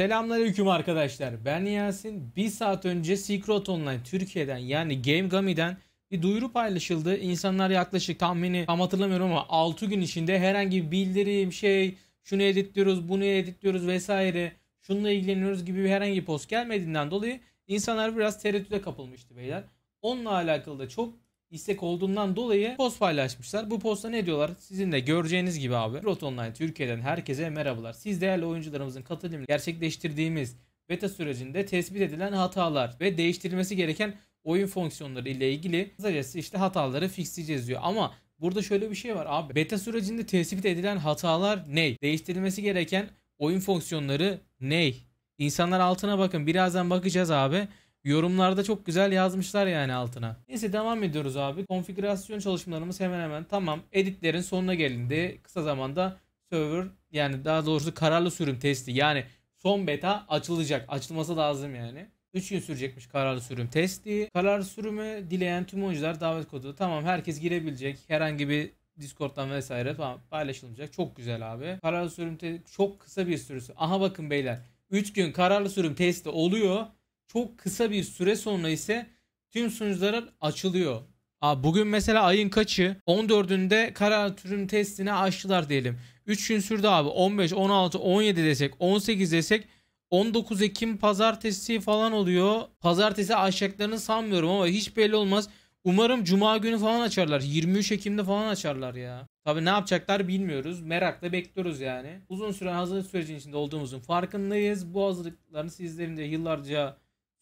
Selamünaleyküm arkadaşlar. Ben Yasin. Bir saat önce Secret Online Türkiye'den yani Game Gummy'den bir duyuru paylaşıldı. İnsanlar yaklaşık tahmini tam hatırlamıyorum ama 6 gün içinde herhangi bir bildirim şey şunu editliyoruz bunu editliyoruz vesaire şununla ilgileniyoruz gibi bir herhangi bir post gelmediğinden dolayı insanlar biraz tereddüte kapılmıştı beyler. Onunla alakalı da çok istek olduğundan dolayı post paylaşmışlar. Bu posta ne diyorlar? Sizin de göreceğiniz gibi abi. Rot Online Türkiye'den herkese merhabalar. Siz değerli oyuncularımızın katılımıyla gerçekleştirdiğimiz beta sürecinde tespit edilen hatalar ve değiştirilmesi gereken oyun fonksiyonları ile ilgili kısacası işte hataları fixleyeceğiz diyor. Ama burada şöyle bir şey var abi. Beta sürecinde tespit edilen hatalar ne? Değiştirilmesi gereken oyun fonksiyonları ne? İnsanlar altına bakın. Birazdan bakacağız abi. Yorumlarda çok güzel yazmışlar yani altına. Neyse devam ediyoruz abi. Konfigürasyon çalışmalarımız hemen hemen tamam. Editlerin sonuna gelindi. Kısa zamanda server yani daha doğrusu kararlı sürüm testi yani son beta açılacak. Açılması lazım yani. 3 gün sürecekmiş kararlı sürüm testi. Kararlı sürümü dileyen tüm oyuncular davet kodu. Tamam herkes girebilecek. Herhangi bir Discord'dan vesaire falan paylaşılmayacak. Çok güzel abi. Kararlı sürüm testi çok kısa bir sürüsü. Aha bakın beyler. 3 gün kararlı sürüm testi oluyor. Çok kısa bir süre sonra ise tüm sunucular açılıyor. Aa, bugün mesela ayın kaçı? 14'ünde karar türüm testini açtılar diyelim. 3 gün sürdü abi. 15, 16, 17 desek, 18 desek 19 Ekim pazartesi falan oluyor. Pazartesi açacaklarını sanmıyorum ama hiç belli olmaz. Umarım cuma günü falan açarlar. 23 Ekim'de falan açarlar ya. Tabi ne yapacaklar bilmiyoruz. Merakla bekliyoruz yani. Uzun süren hazırlık sürecinin içinde olduğumuzun farkındayız. Bu hazırlıkların sizlerin de yıllarca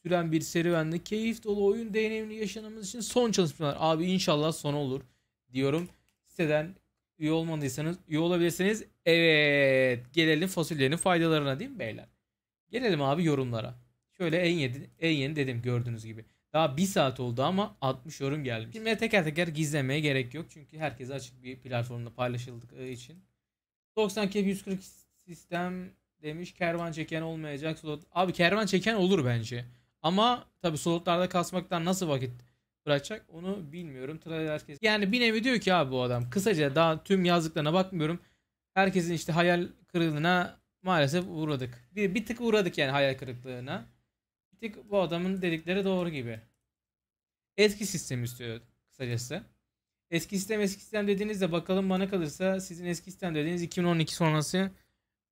süren bir serüvenle keyif dolu oyun deneyimini yaşamamız için son çalışmalar. Abi inşallah son olur diyorum. Siteden üye olmadıysanız, üye olabilirsiniz. evet gelelim fasulyenin faydalarına değil mi beyler? Gelelim abi yorumlara. Şöyle en yeni, en yeni dedim gördüğünüz gibi. Daha bir saat oldu ama 60 yorum gelmiş. Şimdi teker teker gizlemeye gerek yok. Çünkü herkese açık bir platformda paylaşıldığı için. 90 kep 140 sistem demiş. Kervan çeken olmayacak. Abi kervan çeken olur bence. Ama tabii solutlarda kasmaktan nasıl vakit bırakacak onu bilmiyorum. Trailer herkes. Yani bir nevi diyor ki abi bu adam. Kısaca daha tüm yazdıklarına bakmıyorum. Herkesin işte hayal kırıklığına maalesef uğradık. Bir, bir tık uğradık yani hayal kırıklığına. Bir tık bu adamın dedikleri doğru gibi. Eski sistem istiyor kısacası. Eski sistem eski sistem dediğinizde bakalım bana kalırsa sizin eski sistem dediğiniz 2012 sonrası.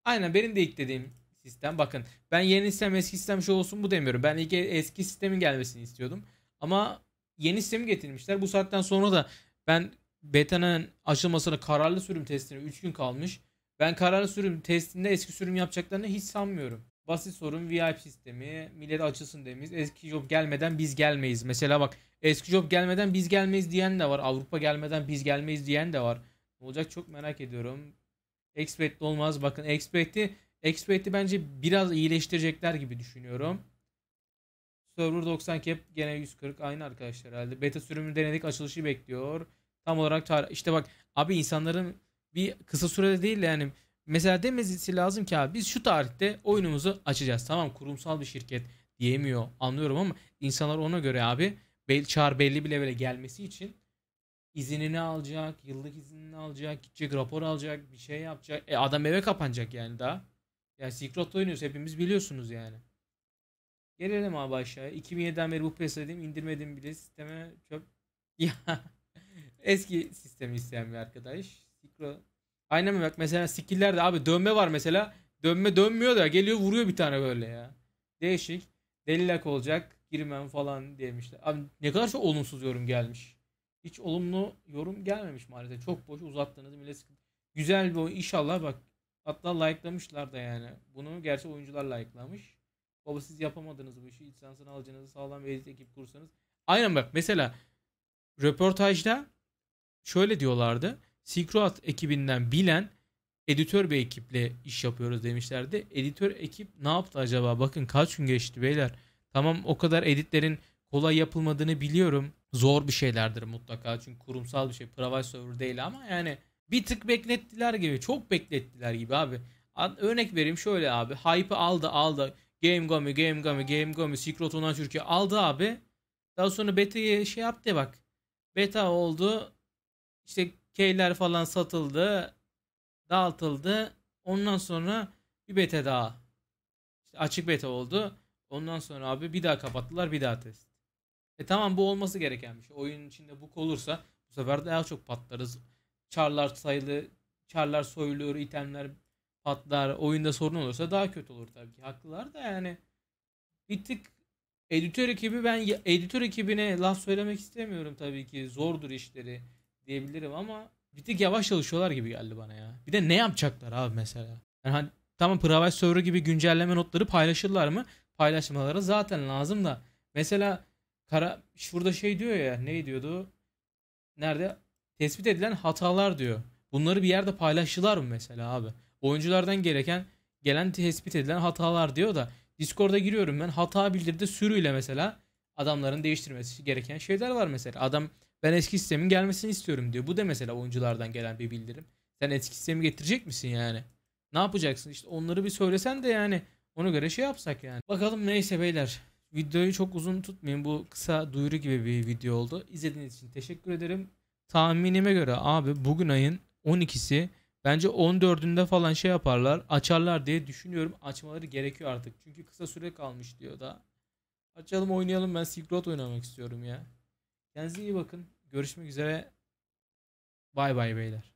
Aynen benim de ilk dediğim sistem. Bakın ben yeni sistem eski sistem şu olsun bu demiyorum. Ben ilk eski sistemin gelmesini istiyordum. Ama yeni sistemi getirmişler. Bu saatten sonra da ben beta'nın açılmasına kararlı sürüm testine 3 gün kalmış. Ben kararlı sürüm testinde eski sürüm yapacaklarını hiç sanmıyorum. Basit sorun VIP sistemi, millet açılsın demeyiz. Eski job gelmeden biz gelmeyiz. Mesela bak eski job gelmeden biz gelmeyiz diyen de var. Avrupa gelmeden biz gelmeyiz diyen de var. Ne olacak çok merak ediyorum. Expect'li olmaz. Bakın Expect'i Expect'i bence biraz iyileştirecekler gibi düşünüyorum. Server 90 cap gene 140 aynı arkadaşlar herhalde. Beta sürümünü denedik açılışı bekliyor. Tam olarak tar işte bak abi insanların bir kısa sürede değil yani mesela demesi lazım ki abi biz şu tarihte oyunumuzu açacağız. Tamam kurumsal bir şirket diyemiyor anlıyorum ama insanlar ona göre abi bel çağır belli bir levele gelmesi için izinini alacak, yıllık izinini alacak, gidecek rapor alacak, bir şey yapacak. E adam eve kapanacak yani daha. Ya Silk Road'da oynuyoruz hepimiz biliyorsunuz yani. Gelelim abi aşağıya. 2007'den beri bu piyasa dediğim indirmedim bile sisteme çöp. Ya eski sistemi isteyen bir arkadaş. Sikro. Aynen mi bak mesela skill'lerde abi dönme var mesela. Dönme dönmüyor da geliyor vuruyor bir tane böyle ya. Değişik. Delilak olacak. Girmem falan demişler. Abi ne kadar çok olumsuz yorum gelmiş. Hiç olumlu yorum gelmemiş maalesef. Çok boş uzattınız. Millet Güzel bir oyun. inşallah bak Hatta like'lamışlar da yani. Bunu gerçi oyuncular like'lamış. Baba siz yapamadınız bu işi. İç lisansını alacağınızı sağlam bir edit ekip kursanız. Aynen bak mesela röportajda şöyle diyorlardı. Silkroat ekibinden bilen editör bir ekiple iş yapıyoruz demişlerdi. Editör ekip ne yaptı acaba? Bakın kaç gün geçti beyler. Tamam o kadar editlerin kolay yapılmadığını biliyorum. Zor bir şeylerdir mutlaka. Çünkü kurumsal bir şey. Private server değil ama yani bir tık beklettiler gibi. Çok beklettiler gibi abi. Örnek vereyim şöyle abi. Hype'ı aldı aldı. Game Gummy, Game Gummy, Game Gummy, Secret Onan Türkiye aldı abi. Daha sonra beta'yı şey yaptı bak. Beta oldu. İşte keyler falan satıldı. Dağıtıldı. Ondan sonra bir beta daha. İşte açık beta oldu. Ondan sonra abi bir daha kapattılar bir daha test. E tamam bu olması gereken bir şey. Oyun içinde bu olursa bu sefer daha çok patlarız çarlar sayılı, çarlar soyulur, itemler patlar. Oyunda sorun olursa daha kötü olur tabii ki. Haklılar da yani bir tık editör ekibi ben editör ekibine laf söylemek istemiyorum tabii ki. Zordur işleri diyebilirim ama bir tık yavaş çalışıyorlar gibi geldi bana ya. Bir de ne yapacaklar abi mesela? Yani hani, tamam Pravay Server gibi güncelleme notları paylaşırlar mı? Paylaşmaları zaten lazım da. Mesela Kara şurada şey diyor ya ne diyordu? Nerede? Tespit edilen hatalar diyor. Bunları bir yerde paylaştılar mı mesela abi? Oyunculardan gereken gelen tespit edilen hatalar diyor da Discord'a giriyorum ben hata bildirdi sürüyle mesela adamların değiştirmesi gereken şeyler var mesela. Adam ben eski sistemin gelmesini istiyorum diyor. Bu da mesela oyunculardan gelen bir bildirim. Sen eski sistemi getirecek misin yani? Ne yapacaksın? İşte onları bir söylesen de yani ona göre şey yapsak yani. Bakalım neyse beyler. Videoyu çok uzun tutmayın. Bu kısa duyuru gibi bir video oldu. İzlediğiniz için teşekkür ederim tahminime göre abi bugün ayın 12'si bence 14'ünde falan şey yaparlar açarlar diye düşünüyorum. Açmaları gerekiyor artık. Çünkü kısa süre kalmış diyor da. Açalım oynayalım ben Silk Road oynamak istiyorum ya. Kendinize iyi bakın. Görüşmek üzere. Bay bay beyler.